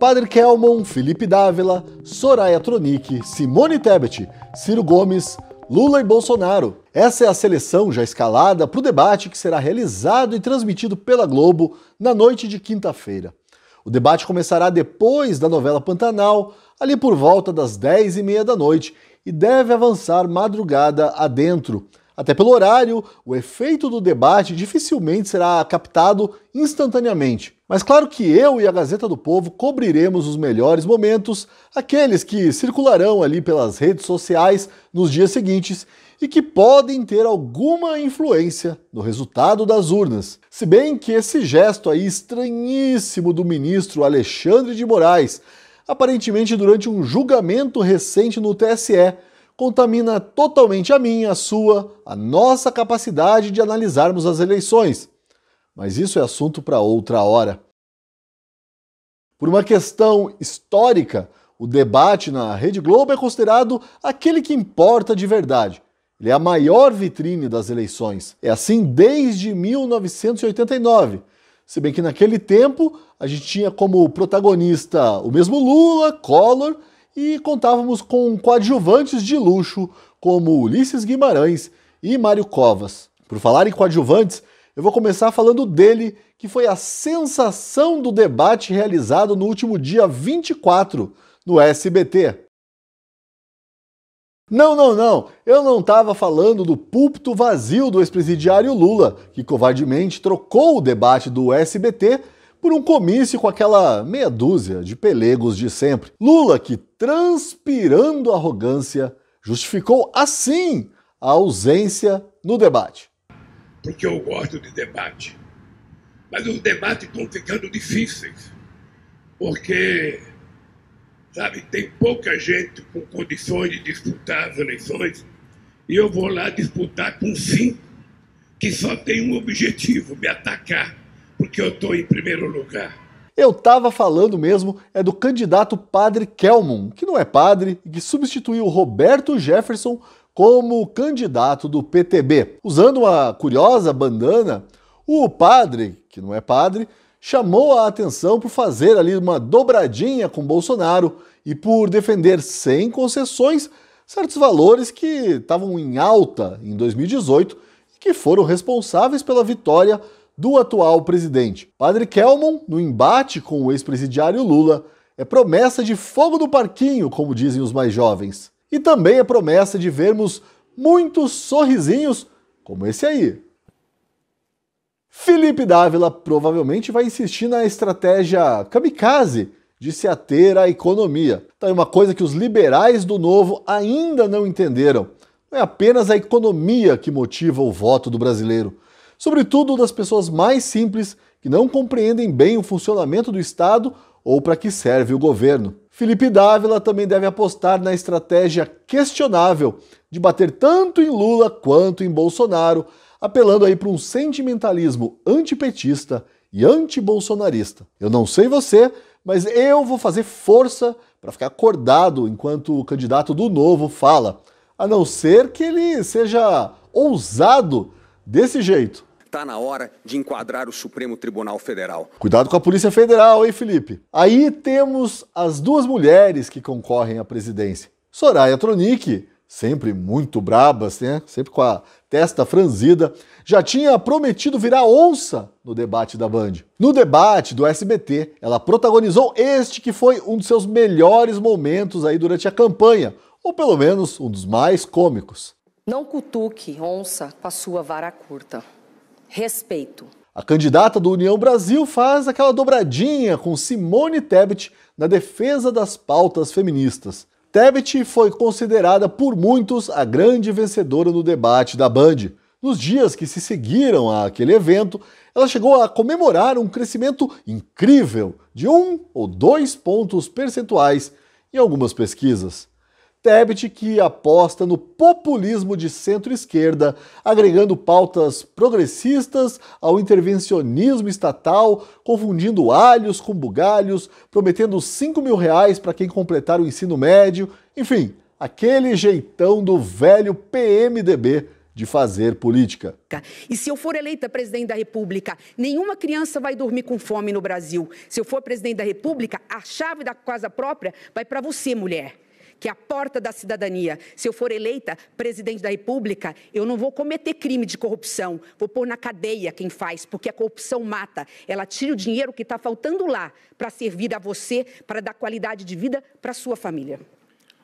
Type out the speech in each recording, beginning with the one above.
Padre Kelmon, Felipe Dávila, Soraya Tronic, Simone Tebet, Ciro Gomes, Lula e Bolsonaro. Essa é a seleção já escalada para o debate que será realizado e transmitido pela Globo na noite de quinta-feira. O debate começará depois da novela Pantanal, ali por volta das 10 e meia da noite, e deve avançar madrugada adentro. Até pelo horário, o efeito do debate dificilmente será captado instantaneamente. Mas claro que eu e a Gazeta do Povo cobriremos os melhores momentos, aqueles que circularão ali pelas redes sociais nos dias seguintes e que podem ter alguma influência no resultado das urnas. Se bem que esse gesto aí estranhíssimo do ministro Alexandre de Moraes, aparentemente durante um julgamento recente no TSE, contamina totalmente a minha, a sua, a nossa capacidade de analisarmos as eleições. Mas isso é assunto para outra hora. Por uma questão histórica, o debate na Rede Globo é considerado aquele que importa de verdade. Ele é a maior vitrine das eleições. É assim desde 1989. Se bem que naquele tempo a gente tinha como protagonista o mesmo Lula, Collor e contávamos com coadjuvantes de luxo como Ulisses Guimarães e Mário Covas. Por falar em coadjuvantes, eu vou começar falando dele, que foi a sensação do debate realizado no último dia 24 no SBT. Não, não, não. Eu não estava falando do púlpito vazio do ex-presidiário Lula, que covardemente trocou o debate do SBT por um comício com aquela meia dúzia de pelegos de sempre. Lula, que transpirando arrogância, justificou assim a ausência no debate. Porque eu gosto de debate. Mas os debates estão ficando difíceis. Porque, sabe, tem pouca gente com condições de disputar as eleições. E eu vou lá disputar com cinco que só tem um objetivo: me atacar porque eu estou em primeiro lugar. Eu estava falando mesmo é do candidato Padre Kelmon, que não é padre e que substituiu Roberto Jefferson como candidato do PTB. Usando uma curiosa bandana, o padre, que não é padre, chamou a atenção por fazer ali uma dobradinha com Bolsonaro e por defender sem concessões certos valores que estavam em alta em 2018 e que foram responsáveis pela vitória do atual presidente. Padre Kelmon, no embate com o ex-presidiário Lula, é promessa de fogo do parquinho, como dizem os mais jovens. E também é promessa de vermos muitos sorrisinhos como esse aí. Felipe Dávila provavelmente vai insistir na estratégia kamikaze de se ater à economia. Então é uma coisa que os liberais do novo ainda não entenderam. Não é apenas a economia que motiva o voto do brasileiro sobretudo das pessoas mais simples que não compreendem bem o funcionamento do Estado ou para que serve o governo. Felipe Dávila também deve apostar na estratégia questionável de bater tanto em Lula quanto em Bolsonaro, apelando aí para um sentimentalismo antipetista e antibolsonarista. Eu não sei você, mas eu vou fazer força para ficar acordado enquanto o candidato do novo fala, a não ser que ele seja ousado desse jeito. Está na hora de enquadrar o Supremo Tribunal Federal. Cuidado com a Polícia Federal, hein, Felipe? Aí temos as duas mulheres que concorrem à presidência. Soraya Tronic, sempre muito brabas, né? Sempre com a testa franzida, já tinha prometido virar onça no debate da Band. No debate do SBT, ela protagonizou este que foi um dos seus melhores momentos aí durante a campanha, ou pelo menos um dos mais cômicos. Não cutuque onça com a sua vara curta respeito. A candidata do União Brasil faz aquela dobradinha com Simone Tebet na defesa das pautas feministas. Tebet foi considerada por muitos a grande vencedora no debate da Band. Nos dias que se seguiram àquele evento, ela chegou a comemorar um crescimento incrível de um ou dois pontos percentuais em algumas pesquisas. Tebet que aposta no populismo de centro-esquerda, agregando pautas progressistas ao intervencionismo estatal, confundindo alhos com bugalhos, prometendo 5 mil reais para quem completar o ensino médio, enfim, aquele jeitão do velho PMDB de fazer política. E se eu for eleita presidente da República, nenhuma criança vai dormir com fome no Brasil. Se eu for presidente da República, a chave da casa própria vai para você, mulher que é a porta da cidadania. Se eu for eleita presidente da República, eu não vou cometer crime de corrupção, vou pôr na cadeia quem faz, porque a corrupção mata. Ela tira o dinheiro que está faltando lá para servir a você, para dar qualidade de vida para sua família.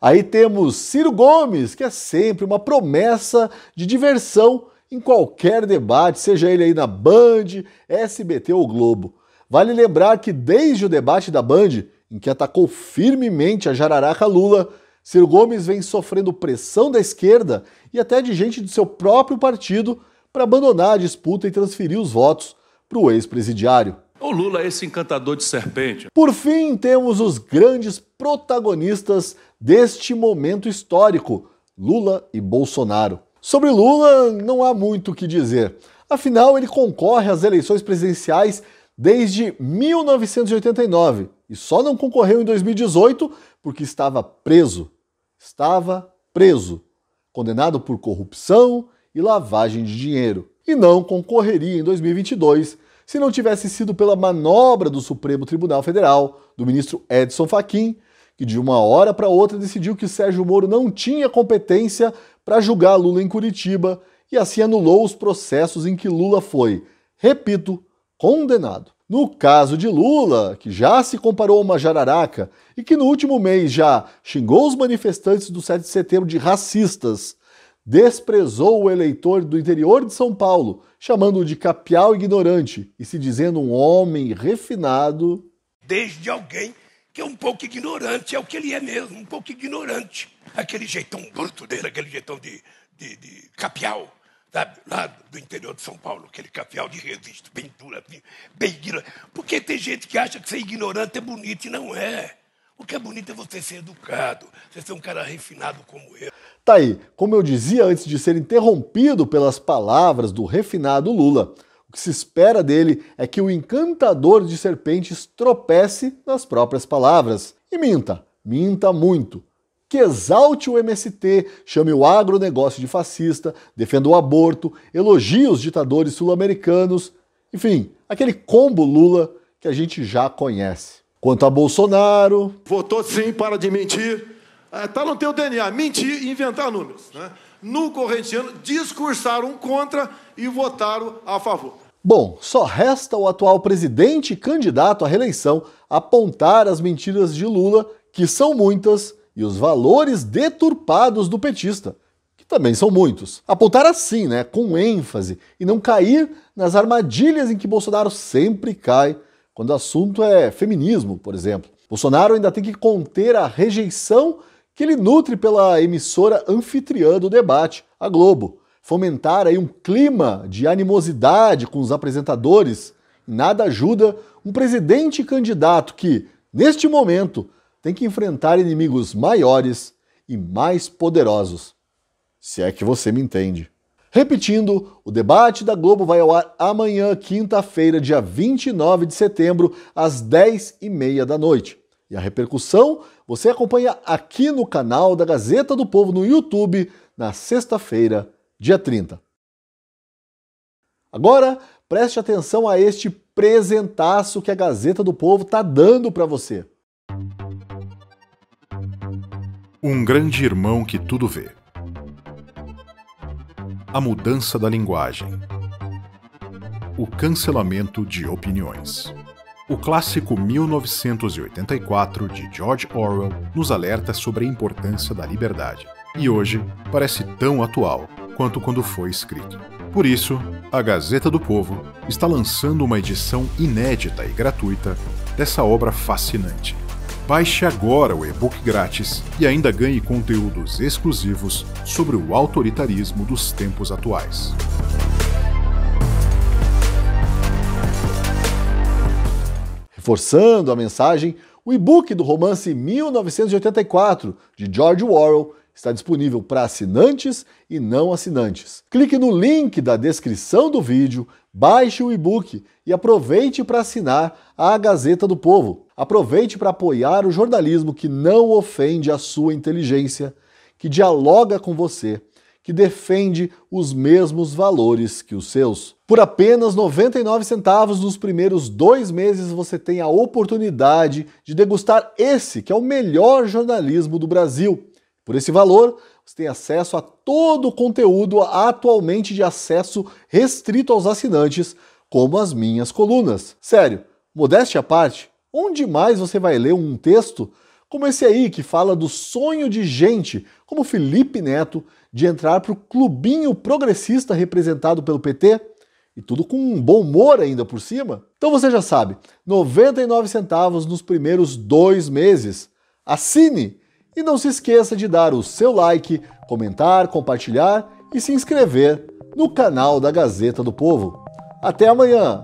Aí temos Ciro Gomes, que é sempre uma promessa de diversão em qualquer debate, seja ele aí na Band, SBT ou Globo. Vale lembrar que desde o debate da Band, em que atacou firmemente a jararaca Lula, Ciro Gomes vem sofrendo pressão da esquerda e até de gente do seu próprio partido para abandonar a disputa e transferir os votos para o ex-presidiário. O Lula é esse encantador de serpente. Por fim, temos os grandes protagonistas deste momento histórico: Lula e Bolsonaro. Sobre Lula, não há muito o que dizer. Afinal, ele concorre às eleições presidenciais desde 1989 e só não concorreu em 2018 porque estava preso estava preso, condenado por corrupção e lavagem de dinheiro, e não concorreria em 2022 se não tivesse sido pela manobra do Supremo Tribunal Federal, do ministro Edson Fachin, que de uma hora para outra decidiu que Sérgio Moro não tinha competência para julgar Lula em Curitiba e assim anulou os processos em que Lula foi, repito, condenado. No caso de Lula, que já se comparou a uma jararaca e que no último mês já xingou os manifestantes do 7 de setembro de racistas, desprezou o eleitor do interior de São Paulo, chamando-o de capial ignorante e se dizendo um homem refinado. Desde alguém que é um pouco ignorante, é o que ele é mesmo, um pouco ignorante. Aquele jeitão bruto dele, aquele jeitão de, de, de capial sabe, lá do interior de São Paulo, aquele cafeal de revista, bem duro, bem ignorante. Porque tem gente que acha que ser ignorante é bonito e não é. O que é bonito é você ser educado, você ser um cara refinado como eu. Tá aí, como eu dizia antes de ser interrompido pelas palavras do refinado Lula, o que se espera dele é que o encantador de serpentes tropece nas próprias palavras. E minta, minta muito que exalte o MST, chame o agronegócio de fascista, defenda o aborto, elogie os ditadores sul-americanos, enfim, aquele combo Lula que a gente já conhece. Quanto a Bolsonaro. Votou sim, para de mentir. É, tá no teu DNA, mentir e inventar números. Né? No correntiano, discursaram contra e votaram a favor. Bom, só resta o atual presidente candidato à reeleição apontar as mentiras de Lula, que são muitas, e os valores deturpados do petista, que também são muitos. Apontar assim, né, com ênfase, e não cair nas armadilhas em que Bolsonaro sempre cai quando o assunto é feminismo, por exemplo. Bolsonaro ainda tem que conter a rejeição que ele nutre pela emissora anfitriã do debate, a Globo. Fomentar aí um clima de animosidade com os apresentadores nada ajuda um presidente candidato que, neste momento, tem que enfrentar inimigos maiores e mais poderosos. Se é que você me entende. Repetindo, o debate da Globo vai ao ar amanhã, quinta-feira, dia 29 de setembro, às 10h30 da noite. E a repercussão você acompanha aqui no canal da Gazeta do Povo no YouTube, na sexta-feira, dia 30. Agora, preste atenção a este presentaço que a Gazeta do Povo está dando para você. Um grande irmão que tudo vê. A mudança da linguagem. O cancelamento de opiniões. O clássico 1984 de George Orwell nos alerta sobre a importância da liberdade, e hoje parece tão atual quanto quando foi escrito. Por isso, a Gazeta do Povo está lançando uma edição inédita e gratuita dessa obra fascinante Baixe agora o e-book grátis e ainda ganhe conteúdos exclusivos sobre o autoritarismo dos tempos atuais. Reforçando a mensagem, o e-book do romance 1984 de George Orwell está disponível para assinantes e não assinantes. Clique no link da descrição do vídeo, baixe o e-book e aproveite para assinar a Gazeta do Povo. Aproveite para apoiar o jornalismo que não ofende a sua inteligência, que dialoga com você, que defende os mesmos valores que os seus. Por apenas 99 centavos nos primeiros dois meses você tem a oportunidade de degustar esse, que é o melhor jornalismo do Brasil. Por esse valor, você tem acesso a todo o conteúdo atualmente de acesso restrito aos assinantes, como as minhas colunas. Sério, modéstia à parte, Onde mais você vai ler um texto como esse aí que fala do sonho de gente, como Felipe Neto, de entrar para o clubinho progressista representado pelo PT? E tudo com um bom humor ainda por cima? Então você já sabe, 99 centavos nos primeiros dois meses. Assine! E não se esqueça de dar o seu like, comentar, compartilhar e se inscrever no canal da Gazeta do Povo. Até amanhã!